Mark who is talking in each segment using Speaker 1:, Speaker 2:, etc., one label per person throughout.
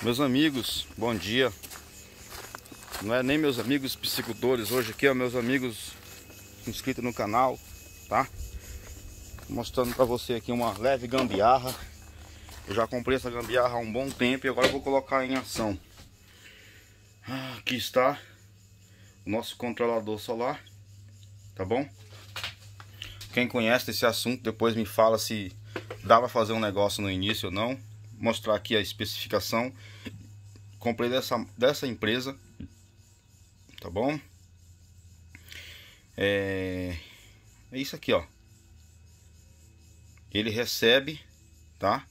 Speaker 1: Meus amigos, bom dia. Não é nem meus amigos psicodores hoje aqui, é meus amigos inscritos no canal, tá? Mostrando pra você aqui uma leve gambiarra. Eu já comprei essa gambiarra há um bom tempo e agora vou colocar em ação. Ah, aqui está o nosso controlador solar, tá bom? Quem conhece desse assunto, depois me fala se dá pra fazer um negócio no início ou não mostrar aqui a especificação. Comprei dessa, dessa empresa, tá bom? É, é isso aqui, ó. Ele recebe, tá?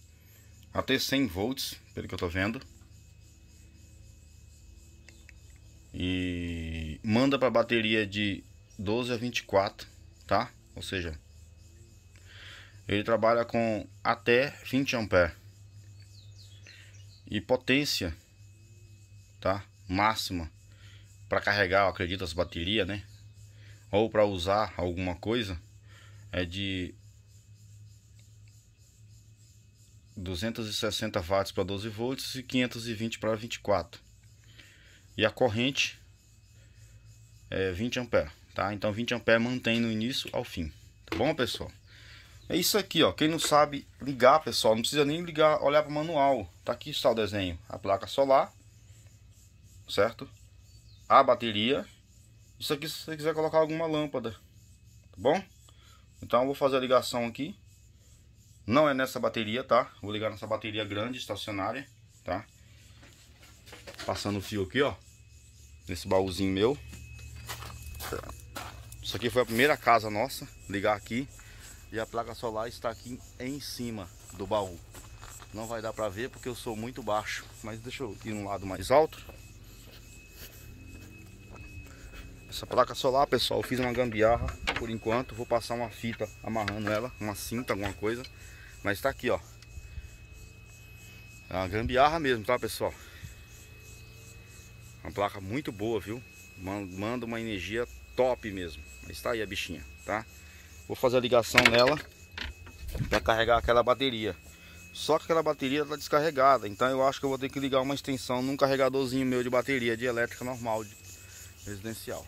Speaker 1: Até 100 volts, pelo que eu tô vendo. E manda para bateria de 12 a 24, tá? Ou seja, ele trabalha com até 20 ampere e potência, tá? Máxima para carregar, acredito, as baterias, né? Ou para usar alguma coisa é de 260 watts para 12 volts e 520 para 24 e a corrente é 20 ampere tá então 20 ampere mantém no início ao fim tá bom pessoal é isso aqui, ó. Quem não sabe ligar, pessoal, não precisa nem ligar, olhar para o manual. Tá aqui está o desenho. A placa solar, certo? A bateria. Isso aqui se você quiser colocar alguma lâmpada, tá bom? Então eu vou fazer a ligação aqui. Não é nessa bateria, tá? Vou ligar nessa bateria grande, estacionária, tá? Passando o fio aqui, ó. Nesse baúzinho meu. Isso aqui foi a primeira casa nossa. Ligar aqui e a placa solar está aqui em cima do baú. Não vai dar para ver porque eu sou muito baixo, mas deixa eu ir um lado mais alto. Essa placa solar, pessoal, eu fiz uma gambiarra por enquanto. Vou passar uma fita amarrando ela, uma cinta, alguma coisa. Mas está aqui, ó. É uma gambiarra mesmo, tá, pessoal? Uma placa muito boa, viu? Manda uma energia top mesmo. Está aí a bichinha, tá? Vou fazer a ligação nela para carregar aquela bateria. Só que aquela bateria está descarregada, então eu acho que eu vou ter que ligar uma extensão num carregadorzinho meu de bateria, de elétrica normal, de residencial.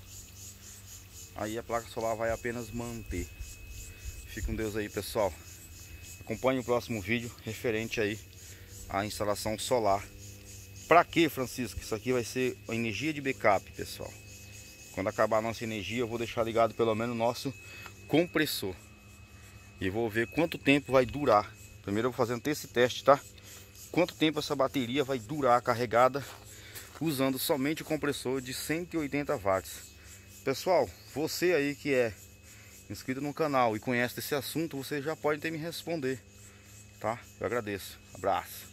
Speaker 1: Aí a placa solar vai apenas manter. Fica com Deus aí, pessoal. Acompanhe o próximo vídeo referente aí à instalação solar. Para que, Francisco? Isso aqui vai ser a energia de backup, pessoal. Quando acabar a nossa energia, eu vou deixar ligado pelo menos o nosso compressor. E vou ver quanto tempo vai durar. Primeiro eu vou fazer esse teste, tá? Quanto tempo essa bateria vai durar carregada usando somente o compressor de 180 watts. Pessoal, você aí que é inscrito no canal e conhece esse assunto, você já pode ter me responder, tá? Eu agradeço. Abraço.